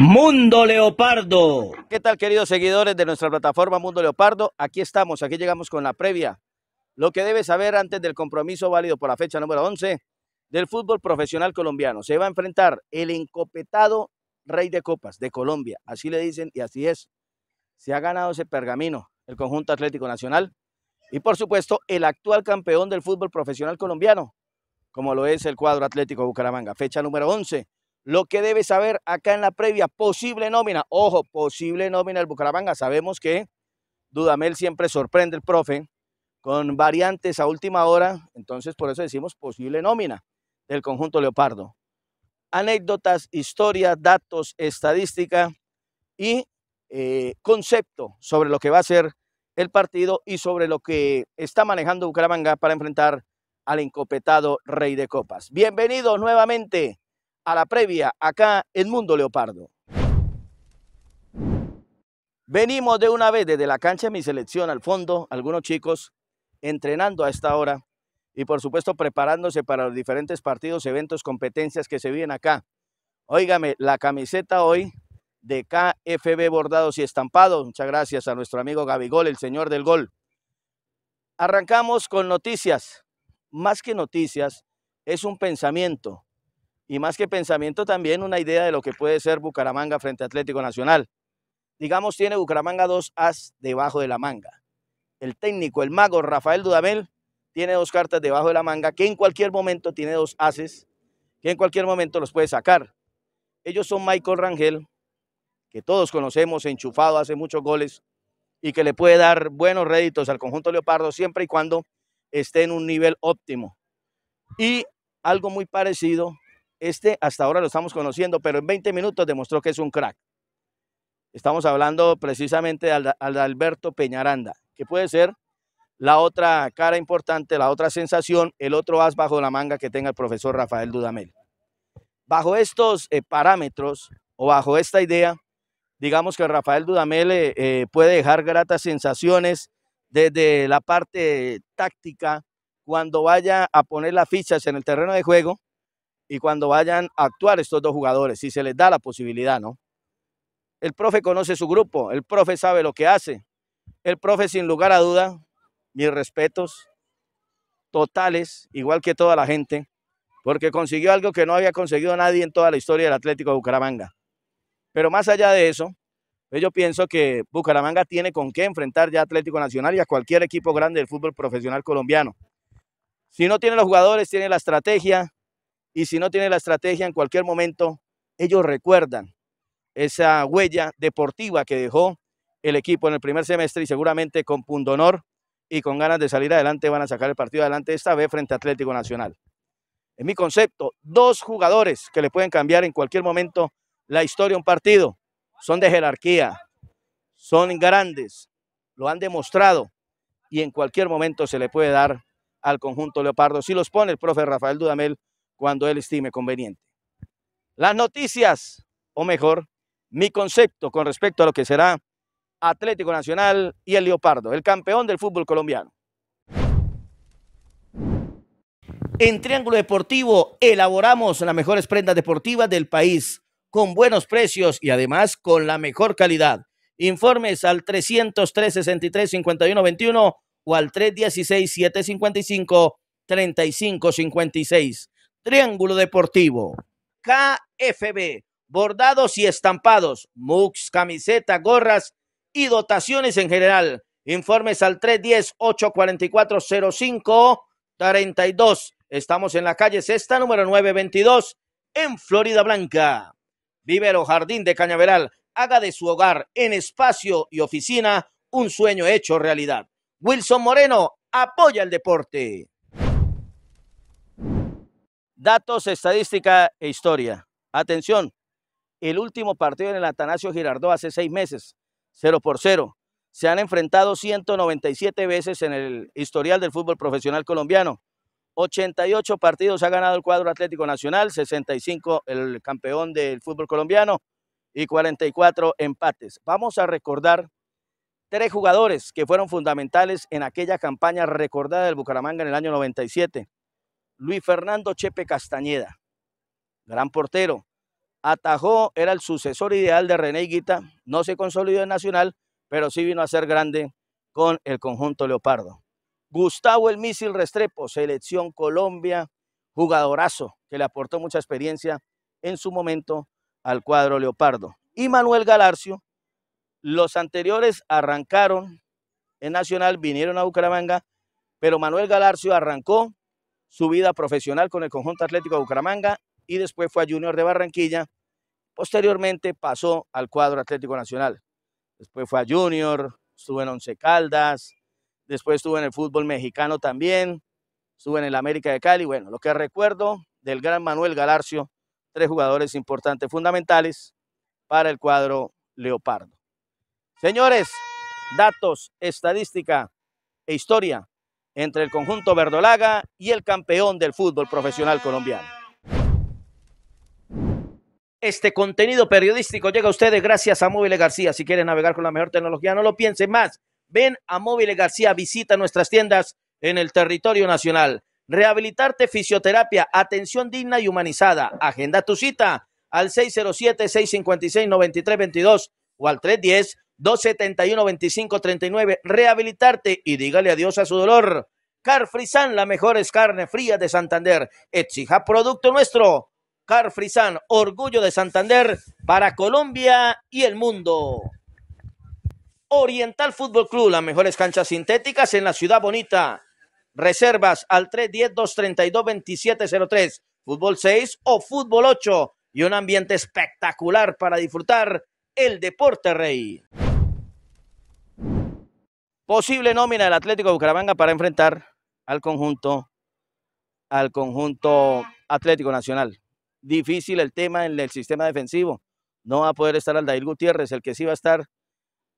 Mundo Leopardo. ¿Qué tal queridos seguidores de nuestra plataforma Mundo Leopardo? Aquí estamos, aquí llegamos con la previa. Lo que debes saber antes del compromiso válido por la fecha número 11 del fútbol profesional colombiano. Se va a enfrentar el encopetado Rey de Copas de Colombia. Así le dicen y así es. Se ha ganado ese pergamino el conjunto Atlético Nacional y por supuesto el actual campeón del fútbol profesional colombiano, como lo es el cuadro Atlético Bucaramanga. Fecha número 11 lo que debe saber acá en la previa, posible nómina, ojo, posible nómina del Bucaramanga. Sabemos que Dudamel siempre sorprende el profe con variantes a última hora, entonces por eso decimos posible nómina del conjunto Leopardo. Anécdotas, historia, datos, estadística y eh, concepto sobre lo que va a ser el partido y sobre lo que está manejando Bucaramanga para enfrentar al encopetado Rey de Copas. Bienvenido nuevamente a la previa acá en Mundo Leopardo. Venimos de una vez desde la cancha de mi selección al fondo, algunos chicos entrenando a esta hora y por supuesto preparándose para los diferentes partidos, eventos, competencias que se vienen acá. Óigame, la camiseta hoy de KFB bordados y estampados. Muchas gracias a nuestro amigo Gabigol, el señor del gol. Arrancamos con noticias. Más que noticias, es un pensamiento y más que pensamiento también una idea de lo que puede ser Bucaramanga frente a Atlético Nacional. Digamos, tiene Bucaramanga dos as debajo de la manga. El técnico, el mago Rafael Dudamel, tiene dos cartas debajo de la manga, que en cualquier momento tiene dos ases, que en cualquier momento los puede sacar. Ellos son Michael Rangel, que todos conocemos, enchufado, hace muchos goles y que le puede dar buenos réditos al conjunto Leopardo siempre y cuando esté en un nivel óptimo. Y algo muy parecido este hasta ahora lo estamos conociendo, pero en 20 minutos demostró que es un crack. Estamos hablando precisamente de Alberto Peñaranda, que puede ser la otra cara importante, la otra sensación, el otro as bajo la manga que tenga el profesor Rafael Dudamel. Bajo estos eh, parámetros o bajo esta idea, digamos que Rafael Dudamel eh, eh, puede dejar gratas sensaciones desde la parte táctica cuando vaya a poner las fichas en el terreno de juego y cuando vayan a actuar estos dos jugadores, si se les da la posibilidad, ¿no? El profe conoce su grupo, el profe sabe lo que hace. El profe, sin lugar a duda, mis respetos totales, igual que toda la gente, porque consiguió algo que no había conseguido nadie en toda la historia del Atlético de Bucaramanga. Pero más allá de eso, pues yo pienso que Bucaramanga tiene con qué enfrentar ya Atlético Nacional y a cualquier equipo grande del fútbol profesional colombiano. Si no tiene los jugadores, tiene la estrategia, y si no tiene la estrategia en cualquier momento, ellos recuerdan esa huella deportiva que dejó el equipo en el primer semestre y seguramente con pundonor y con ganas de salir adelante van a sacar el partido adelante esta vez frente a Atlético Nacional. En mi concepto, dos jugadores que le pueden cambiar en cualquier momento la historia a un partido. Son de jerarquía, son grandes, lo han demostrado y en cualquier momento se le puede dar al conjunto Leopardo. Si los pone el profe Rafael Dudamel cuando él estime conveniente. Las noticias, o mejor, mi concepto con respecto a lo que será Atlético Nacional y el Leopardo, el campeón del fútbol colombiano. En Triángulo Deportivo elaboramos las mejores prendas deportivas del país, con buenos precios y además con la mejor calidad. Informes al 303-63-5121 o al 316-755-3556. Triángulo Deportivo, KFB, bordados y estampados, MUX, camiseta, gorras y dotaciones en general. Informes al 310-844-0532. Estamos en la calle Sexta, número 922, en Florida Blanca. Vivero Jardín de Cañaveral. Haga de su hogar en espacio y oficina un sueño hecho realidad. Wilson Moreno apoya el deporte. Datos, estadística e historia. Atención, el último partido en el Atanasio Girardot hace seis meses, 0 por 0. Se han enfrentado 197 veces en el historial del fútbol profesional colombiano. 88 partidos ha ganado el cuadro Atlético Nacional, 65 el campeón del fútbol colombiano y 44 empates. Vamos a recordar tres jugadores que fueron fundamentales en aquella campaña recordada del Bucaramanga en el año 97. Luis Fernando Chepe Castañeda, gran portero. Atajó, era el sucesor ideal de René Guita, no se consolidó en Nacional, pero sí vino a ser grande con el conjunto Leopardo. Gustavo El Misil Restrepo, selección Colombia, jugadorazo que le aportó mucha experiencia en su momento al cuadro Leopardo. Y Manuel Galarcio, los anteriores arrancaron en Nacional, vinieron a Bucaramanga, pero Manuel Galarcio arrancó su vida profesional con el conjunto atlético de Bucaramanga y después fue a Junior de Barranquilla. Posteriormente pasó al cuadro Atlético Nacional. Después fue a Junior, estuvo en Once Caldas, después estuvo en el fútbol mexicano también, estuvo en el América de Cali. Bueno, lo que recuerdo del gran Manuel Galarcio, tres jugadores importantes, fundamentales para el cuadro Leopardo. Señores, datos, estadística e historia entre el conjunto verdolaga y el campeón del fútbol profesional colombiano. Este contenido periodístico llega a ustedes gracias a Móviles García. Si quieren navegar con la mejor tecnología, no lo piensen más. Ven a Móvil García, visita nuestras tiendas en el territorio nacional. Rehabilitarte Fisioterapia, atención digna y humanizada. Agenda tu cita al 607-656-9322 o al 310 271-2539. Rehabilitarte y dígale adiós a su dolor. la la mejores carne fría de Santander. Exija producto nuestro. Frisan, orgullo de Santander para Colombia y el mundo. Oriental Fútbol Club, las mejores canchas sintéticas en la ciudad bonita. Reservas al 310-232-2703. Fútbol 6 o Fútbol 8. Y un ambiente espectacular para disfrutar el deporte rey. Posible nómina del Atlético de Bucaramanga para enfrentar al conjunto, al conjunto Atlético Nacional. Difícil el tema en el sistema defensivo. No va a poder estar Aldair Gutiérrez. El que sí va a estar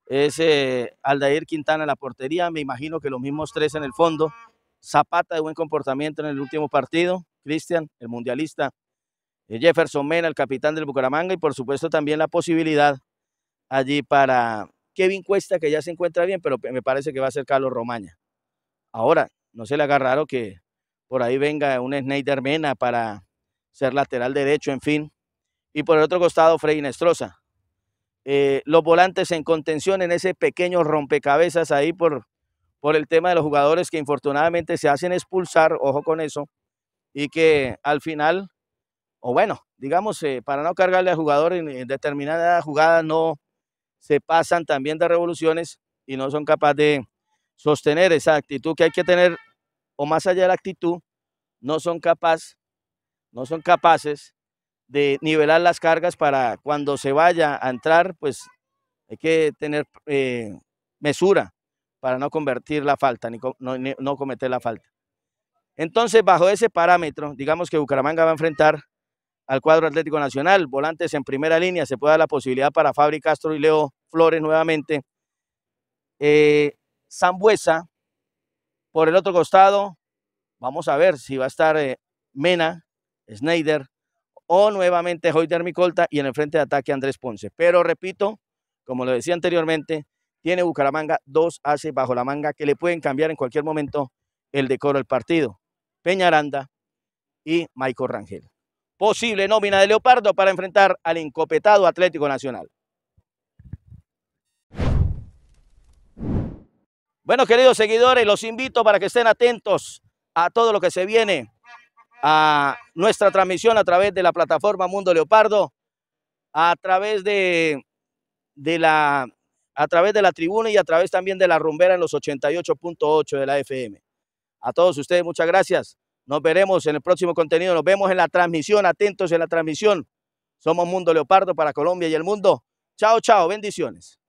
es eh, Aldair Quintana en la portería. Me imagino que los mismos tres en el fondo. Zapata de buen comportamiento en el último partido. Cristian, el mundialista. Eh, Jefferson Mena, el capitán del Bucaramanga. Y por supuesto también la posibilidad allí para Kevin Cuesta, que ya se encuentra bien, pero me parece que va a ser Carlos Romaña. Ahora, no se le haga raro que por ahí venga un Snyder Mena para ser lateral derecho, en fin. Y por el otro costado, Frey Nestroza. Eh, los volantes en contención en ese pequeño rompecabezas ahí por, por el tema de los jugadores que infortunadamente se hacen expulsar, ojo con eso, y que al final, o bueno, digamos, eh, para no cargarle al jugador en determinada jugada no, se pasan también de revoluciones y no son capaces de sostener esa actitud que hay que tener, o más allá de la actitud, no son capaces, no son capaces de nivelar las cargas para cuando se vaya a entrar, pues hay que tener eh, mesura para no convertir la falta, ni, no cometer la falta. Entonces, bajo ese parámetro, digamos que Bucaramanga va a enfrentar al cuadro Atlético Nacional. Volantes en primera línea, se puede dar la posibilidad para Fabri Castro y Leo Flores nuevamente. Zambuesa eh, por el otro costado. Vamos a ver si va a estar eh, Mena, Snyder o nuevamente Hoyder Micolta y en el frente de ataque Andrés Ponce. Pero repito, como lo decía anteriormente, tiene Bucaramanga dos haces bajo la manga que le pueden cambiar en cualquier momento el decoro del partido. Peñaranda y Michael Rangel posible nómina de Leopardo para enfrentar al encopetado Atlético Nacional. Bueno, queridos seguidores, los invito para que estén atentos a todo lo que se viene a nuestra transmisión a través de la plataforma Mundo Leopardo, a través de, la a través de la tribuna y a través también de la rumbera en los 88.8 de la FM. A todos ustedes, muchas gracias. Nos veremos en el próximo contenido, nos vemos en la transmisión, atentos en la transmisión. Somos Mundo Leopardo para Colombia y el mundo. Chao, chao, bendiciones.